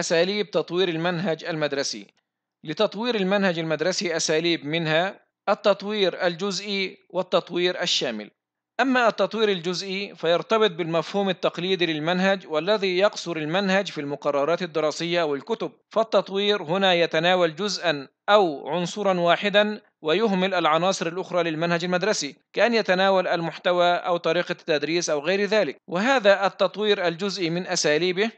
أساليب تطوير المنهج المدرسي لتطوير المنهج المدرسي أساليب منها التطوير الجزئي والتطوير الشامل أما التطوير الجزئي فيرتبط بالمفهوم التقليدي للمنهج والذي يقصر المنهج في المقررات الدراسية والكتب، فالتطوير هنا يتناول جزءًا أو عنصرًا واحدًا ويهمل العناصر الأخرى للمنهج المدرسي، كأن يتناول المحتوى أو طريقة التدريس أو غير ذلك، وهذا التطوير الجزئي من أساليبه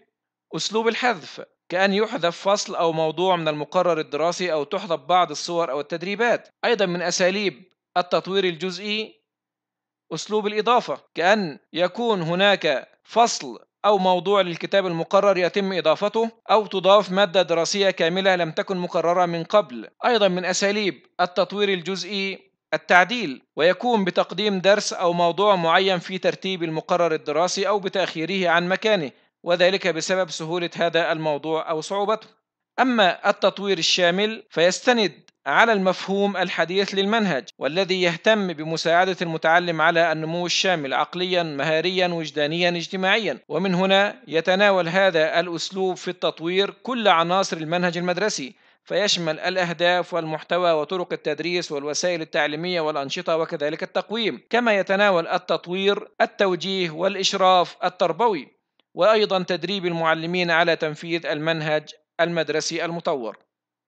أسلوب الحذف كأن يحذف فصل أو موضوع من المقرر الدراسي أو تحذف بعض الصور أو التدريبات أيضا من أساليب التطوير الجزئي أسلوب الإضافة كأن يكون هناك فصل أو موضوع للكتاب المقرر يتم إضافته أو تضاف مادة دراسية كاملة لم تكن مقررة من قبل أيضا من أساليب التطوير الجزئي التعديل ويكون بتقديم درس أو موضوع معين في ترتيب المقرر الدراسي أو بتأخيره عن مكانه وذلك بسبب سهولة هذا الموضوع أو صعوبته أما التطوير الشامل فيستند على المفهوم الحديث للمنهج والذي يهتم بمساعدة المتعلم على النمو الشامل عقليا مهاريا وجدانيا اجتماعيا ومن هنا يتناول هذا الأسلوب في التطوير كل عناصر المنهج المدرسي فيشمل الأهداف والمحتوى وطرق التدريس والوسائل التعليمية والأنشطة وكذلك التقويم كما يتناول التطوير التوجيه والإشراف التربوي وأيضا تدريب المعلمين على تنفيذ المنهج المدرسي المطور